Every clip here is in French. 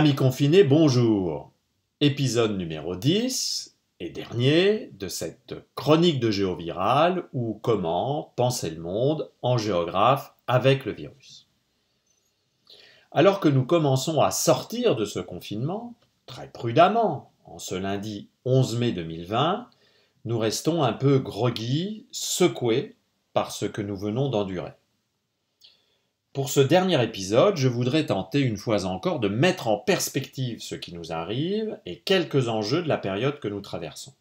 Amis confinés, bonjour. Épisode numéro 10 et dernier de cette chronique de géovirale ou comment penser le monde en géographe avec le virus. Alors que nous commençons à sortir de ce confinement, très prudemment, en ce lundi 11 mai 2020, nous restons un peu groggy, secoués par ce que nous venons d'endurer. Pour ce dernier épisode, je voudrais tenter une fois encore de mettre en perspective ce qui nous arrive et quelques enjeux de la période que nous traversons.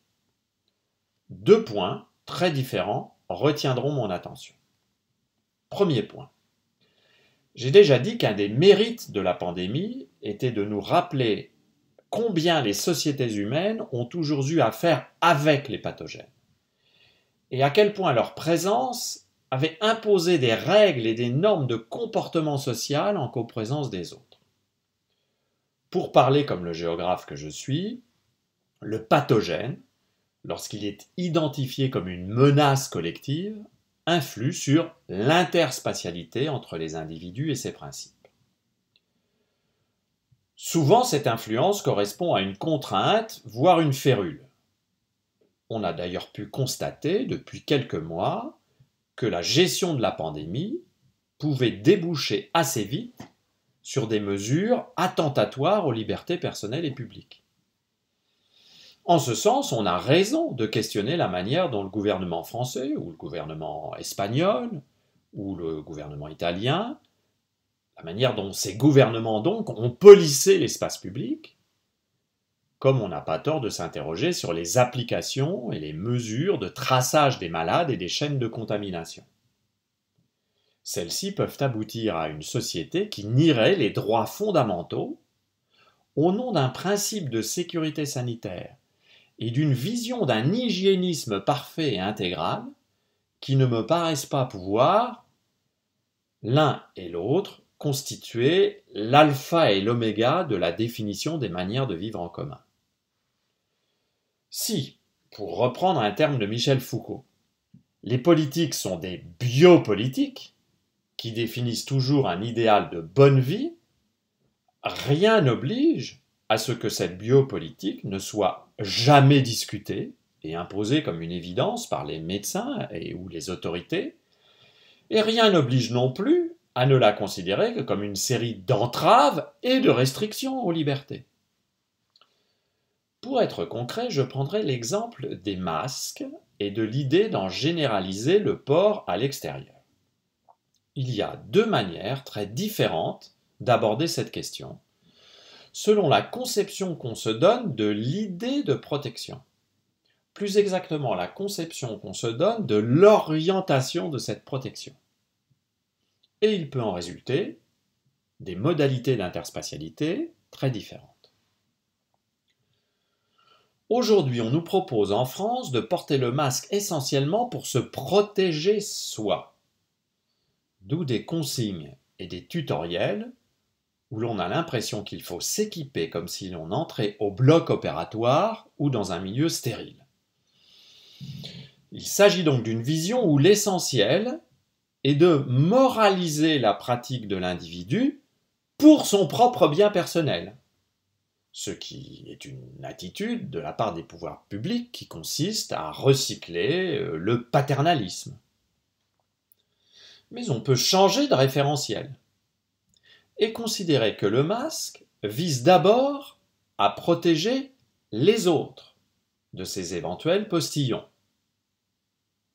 Deux points très différents retiendront mon attention. Premier point. J'ai déjà dit qu'un des mérites de la pandémie était de nous rappeler combien les sociétés humaines ont toujours eu à faire avec les pathogènes et à quel point leur présence avait imposé des règles et des normes de comportement social en coprésence des autres. Pour parler comme le géographe que je suis, le pathogène, lorsqu'il est identifié comme une menace collective, influe sur l'interspatialité entre les individus et ses principes. Souvent, cette influence correspond à une contrainte, voire une férule. On a d'ailleurs pu constater depuis quelques mois que la gestion de la pandémie pouvait déboucher assez vite sur des mesures attentatoires aux libertés personnelles et publiques. En ce sens, on a raison de questionner la manière dont le gouvernement français, ou le gouvernement espagnol, ou le gouvernement italien, la manière dont ces gouvernements donc ont polissé l'espace public, comme on n'a pas tort de s'interroger sur les applications et les mesures de traçage des malades et des chaînes de contamination. Celles-ci peuvent aboutir à une société qui nierait les droits fondamentaux au nom d'un principe de sécurité sanitaire et d'une vision d'un hygiénisme parfait et intégral qui ne me paraissent pas pouvoir, l'un et l'autre, constituer l'alpha et l'oméga de la définition des manières de vivre en commun. Si, pour reprendre un terme de Michel Foucault, les politiques sont des biopolitiques, qui définissent toujours un idéal de bonne vie, rien n'oblige à ce que cette biopolitique ne soit jamais discutée et imposée comme une évidence par les médecins et ou les autorités, et rien n'oblige non plus à ne la considérer que comme une série d'entraves et de restrictions aux libertés. Pour être concret, je prendrai l'exemple des masques et de l'idée d'en généraliser le port à l'extérieur. Il y a deux manières très différentes d'aborder cette question, selon la conception qu'on se donne de l'idée de protection. Plus exactement, la conception qu'on se donne de l'orientation de cette protection. Et il peut en résulter des modalités d'interspatialité très différentes. Aujourd'hui, on nous propose en France de porter le masque essentiellement pour se protéger soi. D'où des consignes et des tutoriels où l'on a l'impression qu'il faut s'équiper comme si l'on entrait au bloc opératoire ou dans un milieu stérile. Il s'agit donc d'une vision où l'essentiel est de moraliser la pratique de l'individu pour son propre bien personnel ce qui est une attitude de la part des pouvoirs publics qui consiste à recycler euh, le paternalisme. Mais on peut changer de référentiel et considérer que le masque vise d'abord à protéger les autres de ces éventuels postillons.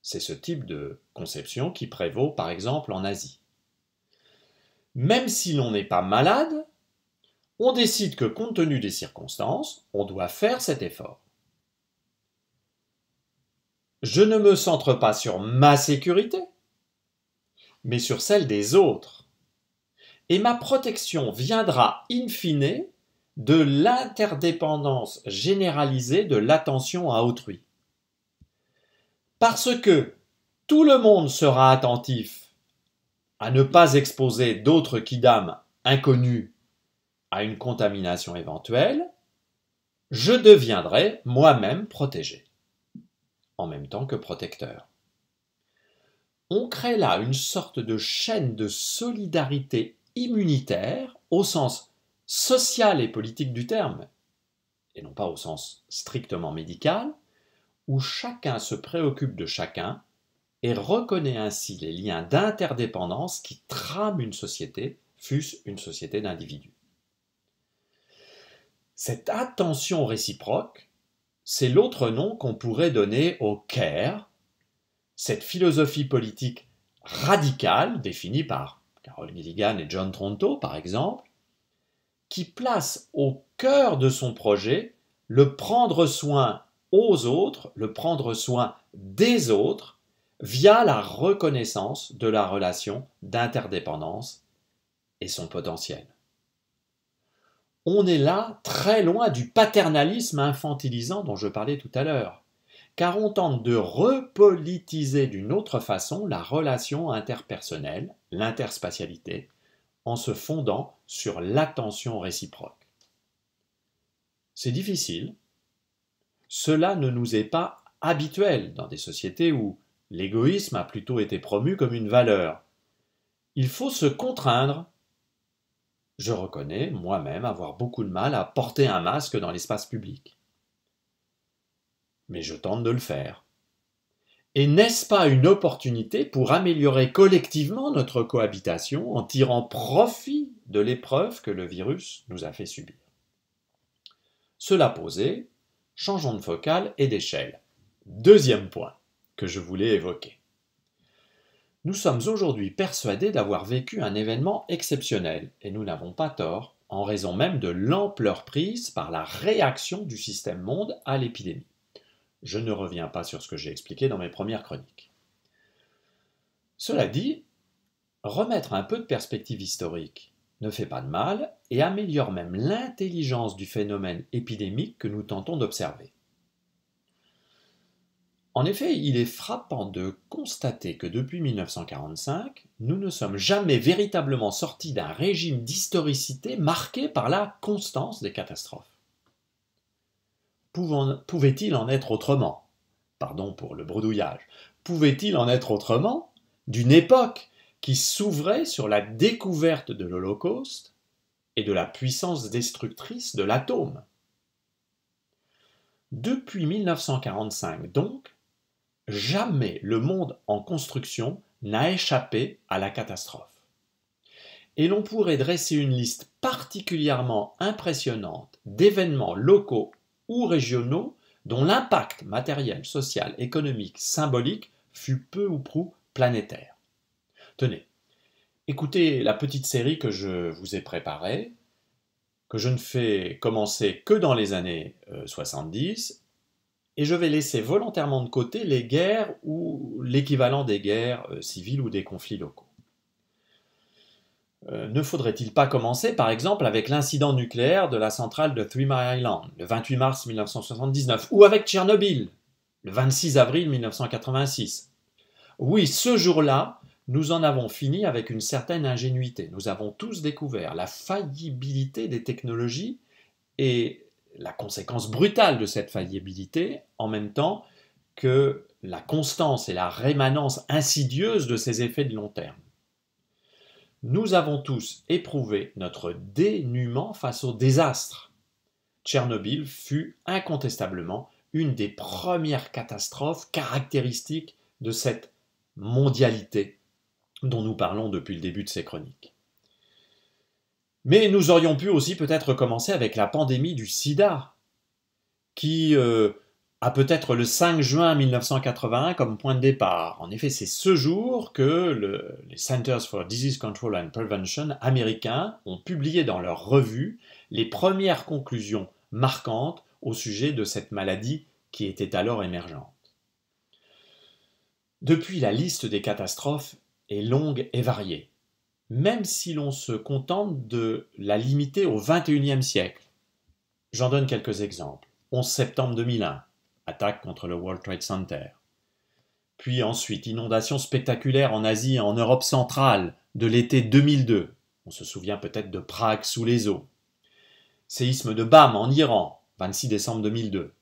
C'est ce type de conception qui prévaut par exemple en Asie. Même si l'on n'est pas malade, on décide que compte tenu des circonstances, on doit faire cet effort. Je ne me centre pas sur ma sécurité, mais sur celle des autres. Et ma protection viendra in fine de l'interdépendance généralisée de l'attention à autrui. Parce que tout le monde sera attentif à ne pas exposer d'autres kidam inconnus à une contamination éventuelle, je deviendrai moi-même protégé, en même temps que protecteur. On crée là une sorte de chaîne de solidarité immunitaire au sens social et politique du terme, et non pas au sens strictement médical, où chacun se préoccupe de chacun et reconnaît ainsi les liens d'interdépendance qui trament une société, fût-ce une société d'individus. Cette attention réciproque, c'est l'autre nom qu'on pourrait donner au care, cette philosophie politique radicale définie par Carol Gilligan et John Tronto, par exemple, qui place au cœur de son projet le prendre soin aux autres, le prendre soin des autres, via la reconnaissance de la relation d'interdépendance et son potentiel on est là très loin du paternalisme infantilisant dont je parlais tout à l'heure, car on tente de repolitiser d'une autre façon la relation interpersonnelle, l'interspatialité, en se fondant sur l'attention réciproque. C'est difficile. Cela ne nous est pas habituel dans des sociétés où l'égoïsme a plutôt été promu comme une valeur. Il faut se contraindre je reconnais moi-même avoir beaucoup de mal à porter un masque dans l'espace public. Mais je tente de le faire. Et n'est-ce pas une opportunité pour améliorer collectivement notre cohabitation en tirant profit de l'épreuve que le virus nous a fait subir Cela posé, changeons de focale et d'échelle. Deuxième point que je voulais évoquer. Nous sommes aujourd'hui persuadés d'avoir vécu un événement exceptionnel, et nous n'avons pas tort, en raison même de l'ampleur prise par la réaction du système monde à l'épidémie. Je ne reviens pas sur ce que j'ai expliqué dans mes premières chroniques. Cela dit, remettre un peu de perspective historique ne fait pas de mal et améliore même l'intelligence du phénomène épidémique que nous tentons d'observer. En effet, il est frappant de constater que depuis 1945, nous ne sommes jamais véritablement sortis d'un régime d'historicité marqué par la constance des catastrophes. Pouvait-il en être autrement Pardon pour le bredouillage. Pouvait-il en être autrement d'une époque qui s'ouvrait sur la découverte de l'Holocauste et de la puissance destructrice de l'atome Depuis 1945 donc, jamais le monde en construction n'a échappé à la catastrophe. Et l'on pourrait dresser une liste particulièrement impressionnante d'événements locaux ou régionaux dont l'impact matériel, social, économique, symbolique fut peu ou prou planétaire. Tenez, écoutez la petite série que je vous ai préparée, que je ne fais commencer que dans les années 70 euh, et je vais laisser volontairement de côté les guerres ou l'équivalent des guerres euh, civiles ou des conflits locaux. Euh, ne faudrait-il pas commencer par exemple avec l'incident nucléaire de la centrale de Three Mile Island le 28 mars 1979 ou avec Tchernobyl le 26 avril 1986 Oui, ce jour-là, nous en avons fini avec une certaine ingénuité. Nous avons tous découvert la faillibilité des technologies et la conséquence brutale de cette faillibilité, en même temps que la constance et la rémanence insidieuse de ces effets de long terme. Nous avons tous éprouvé notre dénuement face au désastre. Tchernobyl fut incontestablement une des premières catastrophes caractéristiques de cette mondialité dont nous parlons depuis le début de ces chroniques. Mais nous aurions pu aussi peut-être commencer avec la pandémie du sida, qui euh, a peut-être le 5 juin 1981 comme point de départ. En effet, c'est ce jour que les Centers for Disease Control and Prevention américains ont publié dans leur revue les premières conclusions marquantes au sujet de cette maladie qui était alors émergente. Depuis, la liste des catastrophes est longue et variée même si l'on se contente de la limiter au 21e siècle. J'en donne quelques exemples. 11 septembre 2001, attaque contre le World Trade Center. Puis ensuite, inondation spectaculaire en Asie et en Europe centrale de l'été 2002. On se souvient peut-être de Prague sous les eaux. Séisme de Bam en Iran, 26 décembre 2002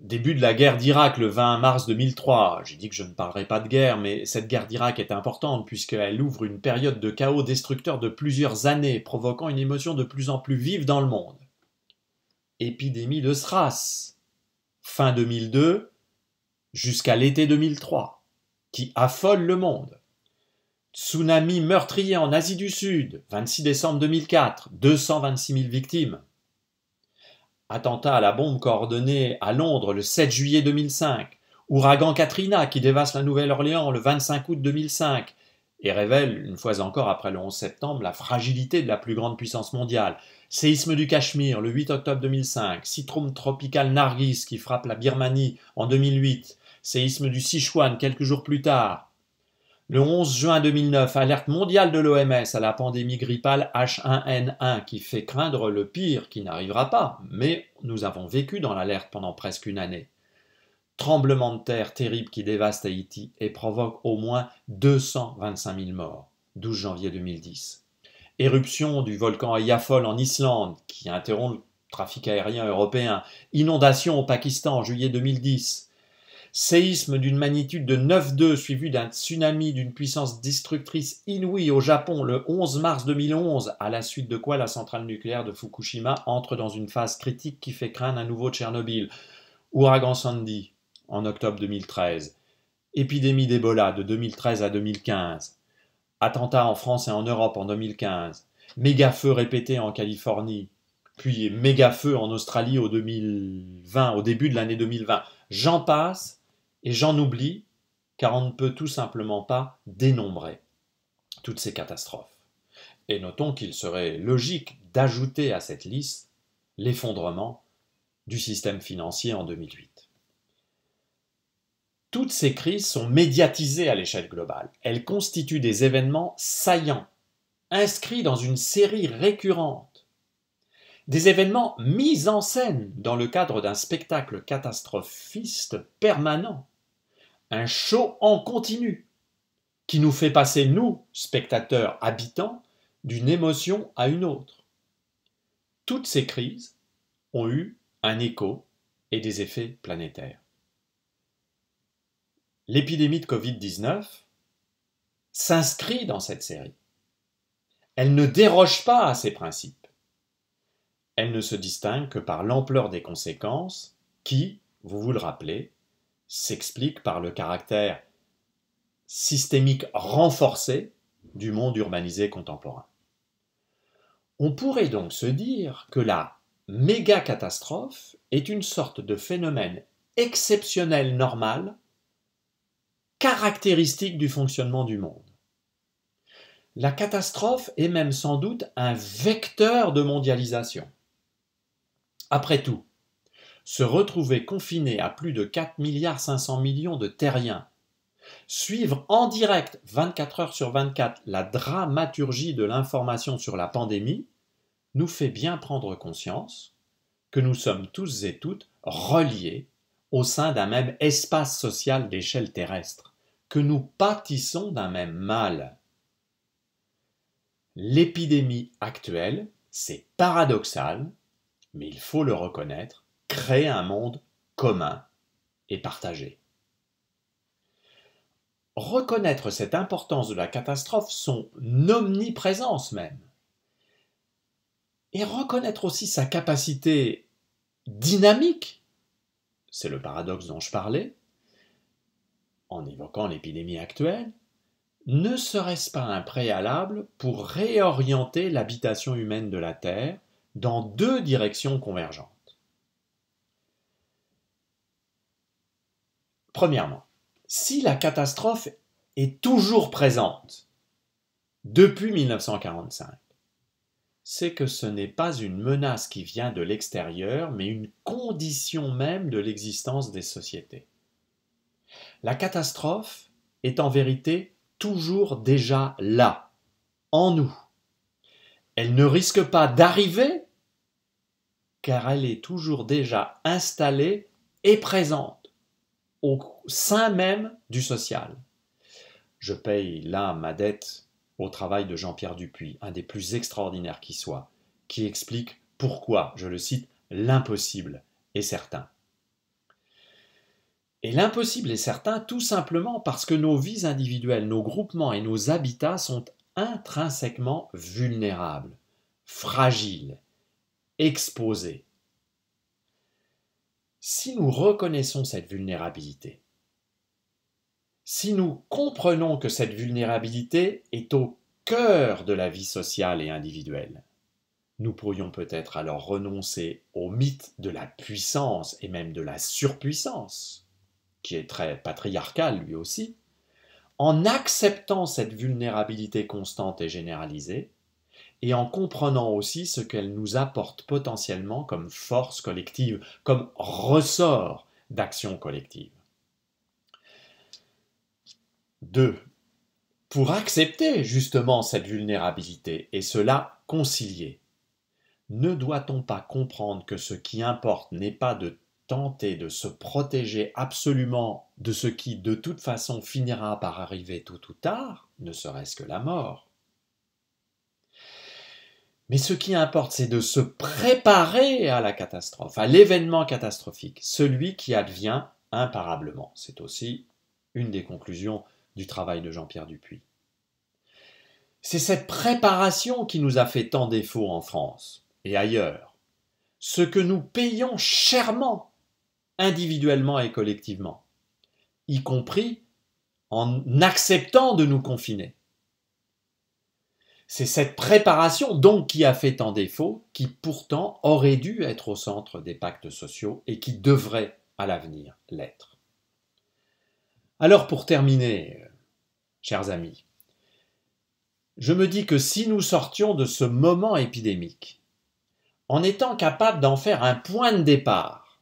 début de la guerre d'Irak, le 20 mars 2003. J'ai dit que je ne parlerai pas de guerre, mais cette guerre d'Irak est importante puisqu'elle ouvre une période de chaos destructeur de plusieurs années, provoquant une émotion de plus en plus vive dans le monde. Épidémie de SRAS, fin 2002 jusqu'à l'été 2003, qui affole le monde. Tsunami meurtrier en Asie du Sud, 26 décembre 2004, 226 000 victimes attentat à la bombe coordonnée à Londres le 7 juillet 2005, ouragan Katrina qui dévaste la Nouvelle-Orléans le 25 août 2005 et révèle, une fois encore après le 11 septembre, la fragilité de la plus grande puissance mondiale. Séisme du Cachemire le 8 octobre 2005, cyclone tropical Nargis qui frappe la Birmanie en 2008, séisme du Sichuan quelques jours plus tard, le 11 juin 2009, alerte mondiale de l'OMS à la pandémie grippale H1N1 qui fait craindre le pire qui n'arrivera pas, mais nous avons vécu dans l'alerte pendant presque une année. Tremblement de terre terrible qui dévaste Haïti et provoque au moins 225 000 morts, 12 janvier 2010. Éruption du volcan Yafol en Islande qui interrompt le trafic aérien européen. Inondation au Pakistan en juillet 2010 Séisme d'une magnitude de 9,2 suivi d'un tsunami d'une puissance destructrice inouïe au Japon le 11 mars 2011, à la suite de quoi la centrale nucléaire de Fukushima entre dans une phase critique qui fait craindre un nouveau Tchernobyl. Ouragan Sandy en octobre 2013. Épidémie d'Ebola de 2013 à 2015. Attentats en France et en Europe en 2015. Méga feu répété en Californie. Puis méga feu en Australie au 2020, au début de l'année 2020. J'en passe et j'en oublie, car on ne peut tout simplement pas dénombrer toutes ces catastrophes. Et notons qu'il serait logique d'ajouter à cette liste l'effondrement du système financier en 2008. Toutes ces crises sont médiatisées à l'échelle globale. Elles constituent des événements saillants, inscrits dans une série récurrente. Des événements mis en scène dans le cadre d'un spectacle catastrophiste permanent un show en continu qui nous fait passer, nous, spectateurs habitants, d'une émotion à une autre. Toutes ces crises ont eu un écho et des effets planétaires. L'épidémie de Covid-19 s'inscrit dans cette série. Elle ne déroge pas à ces principes. Elle ne se distingue que par l'ampleur des conséquences qui, vous vous le rappelez, s'explique par le caractère systémique renforcé du monde urbanisé contemporain. On pourrait donc se dire que la méga catastrophe est une sorte de phénomène exceptionnel normal, caractéristique du fonctionnement du monde. La catastrophe est même sans doute un vecteur de mondialisation. Après tout, se retrouver confiné à plus de 4 milliards 500 millions de terriens, suivre en direct 24 heures sur 24 la dramaturgie de l'information sur la pandémie nous fait bien prendre conscience que nous sommes tous et toutes reliés au sein d'un même espace social d'échelle terrestre, que nous pâtissons d'un même mal. L'épidémie actuelle, c'est paradoxal, mais il faut le reconnaître, créer un monde commun et partagé. Reconnaître cette importance de la catastrophe, son omniprésence même, et reconnaître aussi sa capacité dynamique, c'est le paradoxe dont je parlais, en évoquant l'épidémie actuelle, ne serait-ce pas un préalable pour réorienter l'habitation humaine de la Terre dans deux directions convergentes Premièrement, si la catastrophe est toujours présente depuis 1945, c'est que ce n'est pas une menace qui vient de l'extérieur, mais une condition même de l'existence des sociétés. La catastrophe est en vérité toujours déjà là, en nous. Elle ne risque pas d'arriver, car elle est toujours déjà installée et présente au sein même du social. Je paye là ma dette au travail de Jean-Pierre Dupuis, un des plus extraordinaires qui soit, qui explique pourquoi, je le cite, l'impossible est certain. Et l'impossible est certain tout simplement parce que nos vies individuelles, nos groupements et nos habitats sont intrinsèquement vulnérables, fragiles, exposés si nous reconnaissons cette vulnérabilité, si nous comprenons que cette vulnérabilité est au cœur de la vie sociale et individuelle, nous pourrions peut-être alors renoncer au mythe de la puissance et même de la surpuissance, qui est très patriarcal lui aussi, en acceptant cette vulnérabilité constante et généralisée, et en comprenant aussi ce qu'elle nous apporte potentiellement comme force collective, comme ressort d'action collective. 2. Pour accepter justement cette vulnérabilité et cela concilier, ne doit-on pas comprendre que ce qui importe n'est pas de tenter de se protéger absolument de ce qui de toute façon finira par arriver tôt ou tard, ne serait-ce que la mort, mais ce qui importe, c'est de se préparer à la catastrophe, à l'événement catastrophique, celui qui advient imparablement. C'est aussi une des conclusions du travail de Jean-Pierre Dupuis. C'est cette préparation qui nous a fait tant défaut en France et ailleurs. Ce que nous payons chèrement, individuellement et collectivement, y compris en acceptant de nous confiner. C'est cette préparation donc qui a fait tant défaut, qui pourtant aurait dû être au centre des pactes sociaux et qui devrait à l'avenir l'être. Alors pour terminer, chers amis, je me dis que si nous sortions de ce moment épidémique, en étant capables d'en faire un point de départ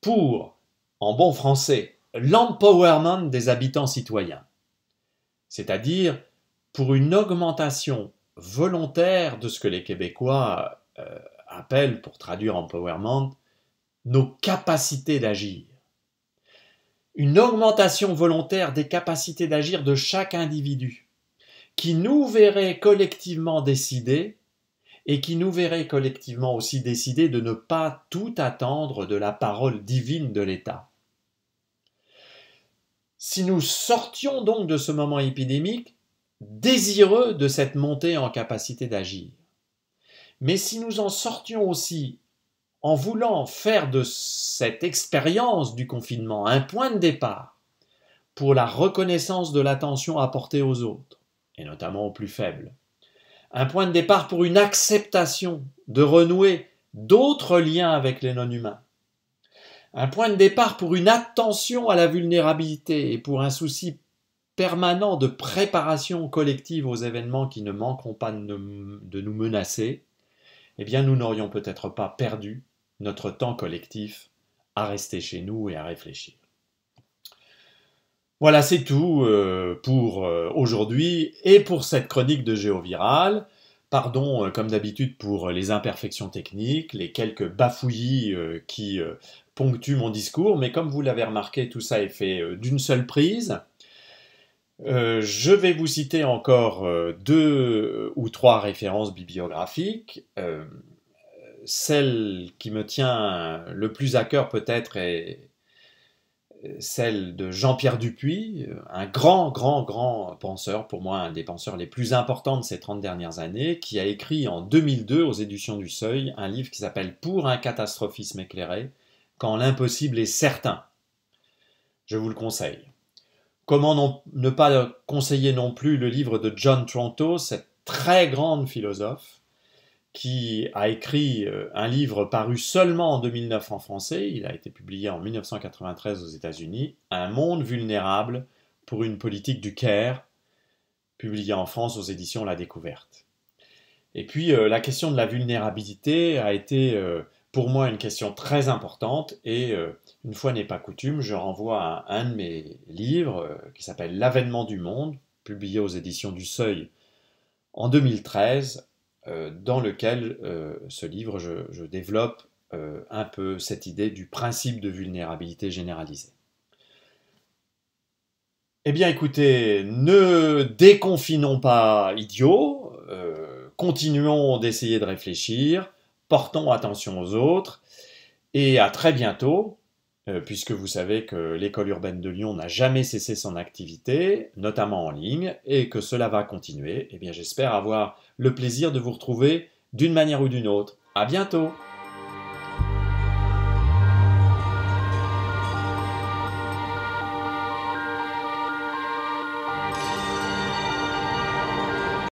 pour, en bon français, l'empowerment des habitants citoyens, c'est-à-dire pour une augmentation volontaire de ce que les Québécois euh, appellent, pour traduire en empowerment, nos capacités d'agir. Une augmentation volontaire des capacités d'agir de chaque individu, qui nous verrait collectivement décider et qui nous verrait collectivement aussi décider de ne pas tout attendre de la parole divine de l'État. Si nous sortions donc de ce moment épidémique, désireux de cette montée en capacité d'agir. Mais si nous en sortions aussi en voulant faire de cette expérience du confinement un point de départ pour la reconnaissance de l'attention apportée aux autres, et notamment aux plus faibles, un point de départ pour une acceptation de renouer d'autres liens avec les non-humains, un point de départ pour une attention à la vulnérabilité et pour un souci permanent de préparation collective aux événements qui ne manqueront pas de nous menacer, eh bien nous n'aurions peut-être pas perdu notre temps collectif à rester chez nous et à réfléchir. Voilà, c'est tout euh, pour euh, aujourd'hui et pour cette chronique de Géoviral. Pardon, euh, comme d'habitude, pour les imperfections techniques, les quelques bafouillis qui ponctuent mon discours, mais comme vous l'avez remarqué, tout ça est fait d'une seule prise. Euh, je vais vous citer encore euh, deux euh, ou trois références bibliographiques. celle qui me tient le plus à cœur peut-être est celle de Jean-Pierre Dupuis, un grand, grand, grand penseur, pour moi un des penseurs les plus importants de ces 30 dernières années, qui a écrit en 2002 aux éditions du Seuil un livre qui s'appelle Pour un catastrophisme éclairé, quand l'impossible est certain. Je vous le conseille. Comment ne pas conseiller non plus le livre de John Tronto, cette très grande philosophe qui a écrit euh, un livre paru seulement en 2009 en français, il a été publié en 1993 aux États-Unis, Un monde vulnérable pour une politique du CARE, publié en France aux éditions La Découverte. Et puis euh, la question de la vulnérabilité a été euh, pour moi une question très importante et euh, une fois n'est pas coutume, je renvoie à un de mes livres euh, qui s'appelle L'avènement du monde, publié aux éditions du Seuil en 2013, euh, dans lequel ce livre, je développe un peu cette idée du principe de vulnérabilité généralisée. Eh bien écoutez, ne déconfinons pas idiots, continuons d'essayer de réfléchir, portons attention aux autres, et à très bientôt, euh, puisque vous savez que l'école urbaine de Lyon n'a jamais cessé son activité, notamment en ligne, et que cela va continuer, eh bien j'espère avoir le plaisir de vous retrouver d'une manière ou d'une autre. À bientôt!